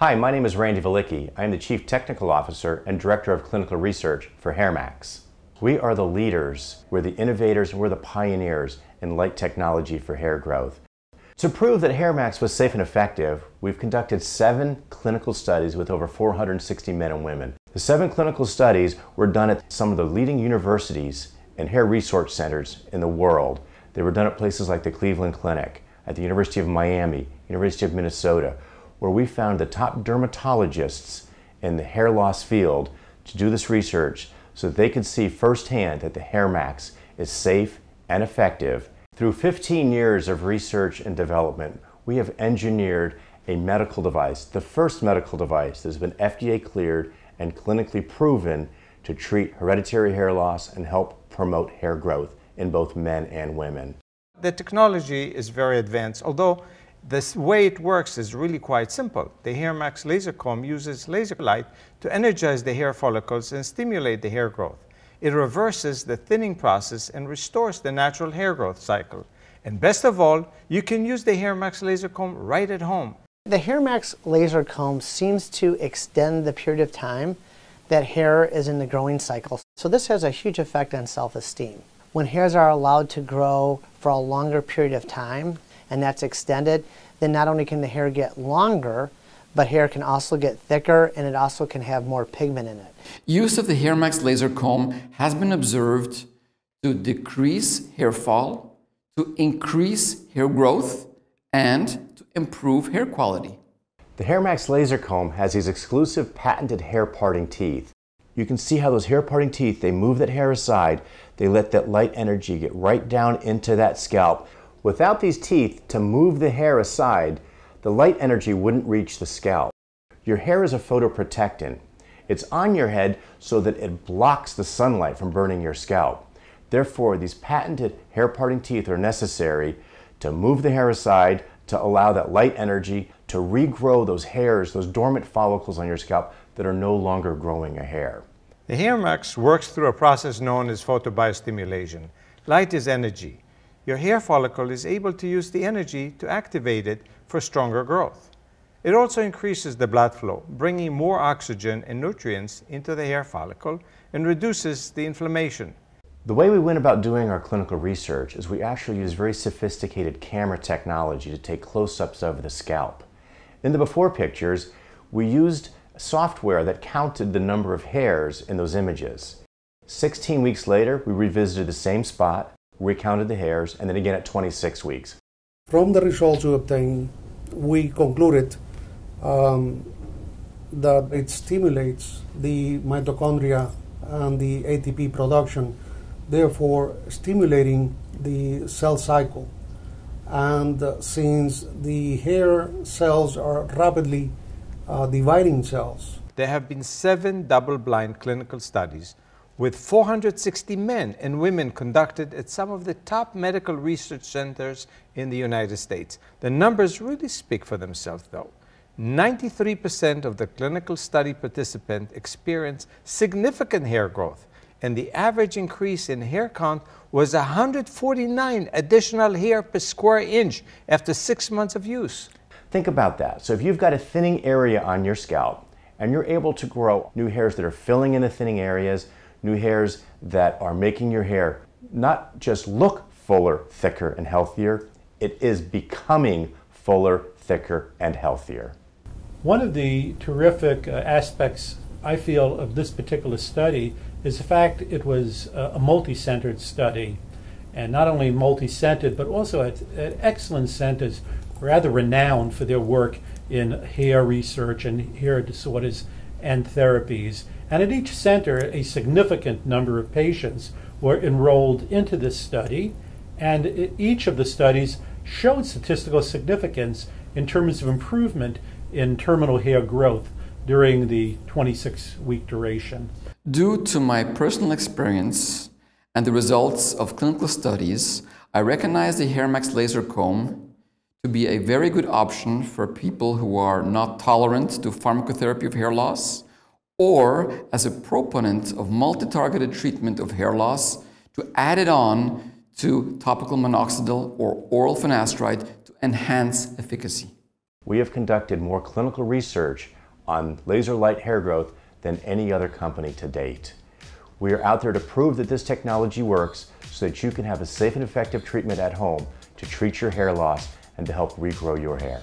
Hi, my name is Randy Valicki. I am the Chief Technical Officer and Director of Clinical Research for HairMax. We are the leaders, we're the innovators, we're the pioneers in light technology for hair growth. To prove that HairMax was safe and effective, we've conducted seven clinical studies with over 460 men and women. The seven clinical studies were done at some of the leading universities and hair research centers in the world. They were done at places like the Cleveland Clinic, at the University of Miami, University of Minnesota, where we found the top dermatologists in the hair loss field to do this research so that they could see firsthand that the HairMax is safe and effective. Through 15 years of research and development, we have engineered a medical device, the first medical device that's been FDA cleared and clinically proven to treat hereditary hair loss and help promote hair growth in both men and women. The technology is very advanced, although the way it works is really quite simple. The hair max laser comb uses laser light to energize the hair follicles and stimulate the hair growth. It reverses the thinning process and restores the natural hair growth cycle. And best of all, you can use the hair max laser comb right at home. The hair max laser comb seems to extend the period of time that hair is in the growing cycle. So this has a huge effect on self-esteem. When hairs are allowed to grow for a longer period of time, and that's extended, then not only can the hair get longer, but hair can also get thicker and it also can have more pigment in it. Use of the HairMax laser comb has been observed to decrease hair fall, to increase hair growth, and to improve hair quality. The HairMax laser comb has these exclusive patented hair parting teeth. You can see how those hair parting teeth, they move that hair aside, they let that light energy get right down into that scalp, Without these teeth to move the hair aside, the light energy wouldn't reach the scalp. Your hair is a photoprotectant. It's on your head so that it blocks the sunlight from burning your scalp. Therefore, these patented hair parting teeth are necessary to move the hair aside to allow that light energy to regrow those hairs, those dormant follicles on your scalp that are no longer growing a hair. The hair max works through a process known as photobiostimulation. Light is energy your hair follicle is able to use the energy to activate it for stronger growth. It also increases the blood flow, bringing more oxygen and nutrients into the hair follicle and reduces the inflammation. The way we went about doing our clinical research is we actually use very sophisticated camera technology to take close-ups of the scalp. In the before pictures, we used software that counted the number of hairs in those images. 16 weeks later, we revisited the same spot, recounted the hairs, and then again at 26 weeks. From the results we obtained, we concluded um, that it stimulates the mitochondria and the ATP production, therefore stimulating the cell cycle. And uh, since the hair cells are rapidly uh, dividing cells, there have been seven double blind clinical studies with 460 men and women conducted at some of the top medical research centers in the United States. The numbers really speak for themselves, though. 93% of the clinical study participants experienced significant hair growth, and the average increase in hair count was 149 additional hair per square inch after six months of use. Think about that. So, if you've got a thinning area on your scalp and you're able to grow new hairs that are filling in the thinning areas, new hairs that are making your hair not just look fuller, thicker, and healthier, it is becoming fuller, thicker, and healthier. One of the terrific uh, aspects I feel of this particular study is the fact it was uh, a multi centered study, and not only multi centered, but also at, at excellent centers, rather renowned for their work in hair research and hair disorders and therapies. And at each center, a significant number of patients were enrolled into this study, and each of the studies showed statistical significance in terms of improvement in terminal hair growth during the 26 week duration. Due to my personal experience and the results of clinical studies, I recognize the HairMax laser comb to be a very good option for people who are not tolerant to pharmacotherapy of hair loss or as a proponent of multi-targeted treatment of hair loss to add it on to topical minoxidil or oral finasteride to enhance efficacy. We have conducted more clinical research on laser light hair growth than any other company to date. We are out there to prove that this technology works so that you can have a safe and effective treatment at home to treat your hair loss and to help regrow your hair.